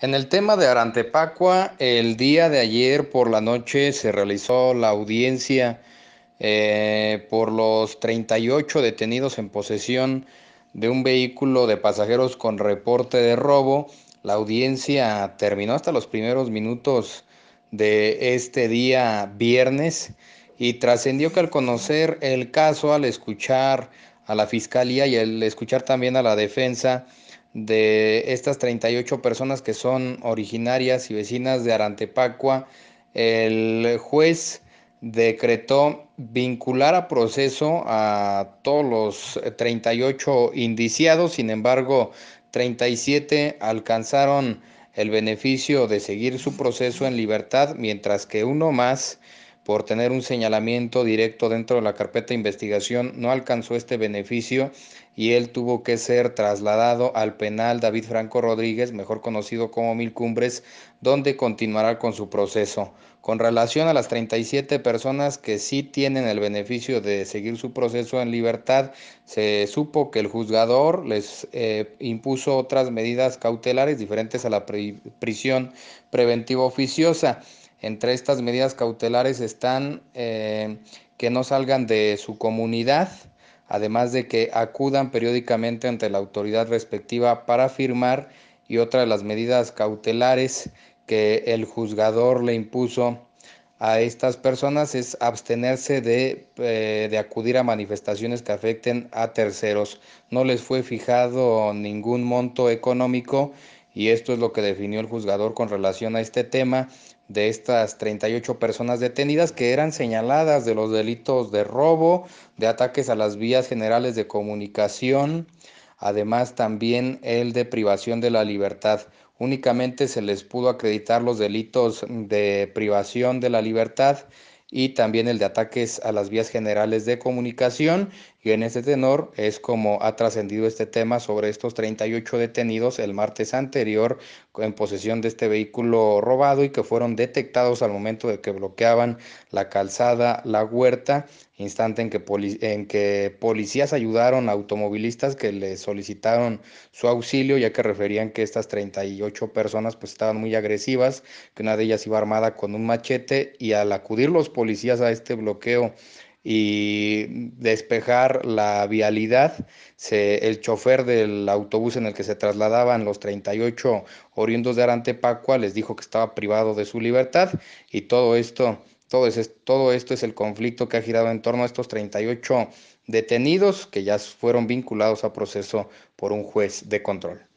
En el tema de Arantepacua, el día de ayer por la noche se realizó la audiencia eh, por los 38 detenidos en posesión de un vehículo de pasajeros con reporte de robo. La audiencia terminó hasta los primeros minutos de este día viernes y trascendió que al conocer el caso, al escuchar a la fiscalía y al escuchar también a la defensa, de estas 38 personas que son originarias y vecinas de Arantepacua, el juez decretó vincular a proceso a todos los 38 indiciados, sin embargo, 37 alcanzaron el beneficio de seguir su proceso en libertad, mientras que uno más por tener un señalamiento directo dentro de la carpeta de investigación, no alcanzó este beneficio y él tuvo que ser trasladado al penal David Franco Rodríguez, mejor conocido como Mil Cumbres, donde continuará con su proceso. Con relación a las 37 personas que sí tienen el beneficio de seguir su proceso en libertad, se supo que el juzgador les eh, impuso otras medidas cautelares diferentes a la prisión preventiva oficiosa. Entre estas medidas cautelares están eh, que no salgan de su comunidad, además de que acudan periódicamente ante la autoridad respectiva para firmar y otra de las medidas cautelares que el juzgador le impuso a estas personas es abstenerse de, eh, de, acudir a manifestaciones que afecten a terceros. No les fue fijado ningún monto económico y esto es lo que definió el juzgador con relación a este tema de estas 38 personas detenidas que eran señaladas de los delitos de robo, de ataques a las vías generales de comunicación, además también el de privación de la libertad. Únicamente se les pudo acreditar los delitos de privación de la libertad y también el de ataques a las vías generales de comunicación. Y en este tenor es como ha trascendido este tema sobre estos 38 detenidos el martes anterior en posesión de este vehículo robado y que fueron detectados al momento de que bloqueaban la calzada La Huerta instante en que, en que policías ayudaron a automovilistas que le solicitaron su auxilio, ya que referían que estas 38 personas pues estaban muy agresivas, que una de ellas iba armada con un machete y al acudir los policías a este bloqueo y despejar la vialidad, se, el chofer del autobús en el que se trasladaban los 38 oriundos de Arantepacua les dijo que estaba privado de su libertad y todo esto todo, es, todo esto es el conflicto que ha girado en torno a estos 38 detenidos que ya fueron vinculados a proceso por un juez de control.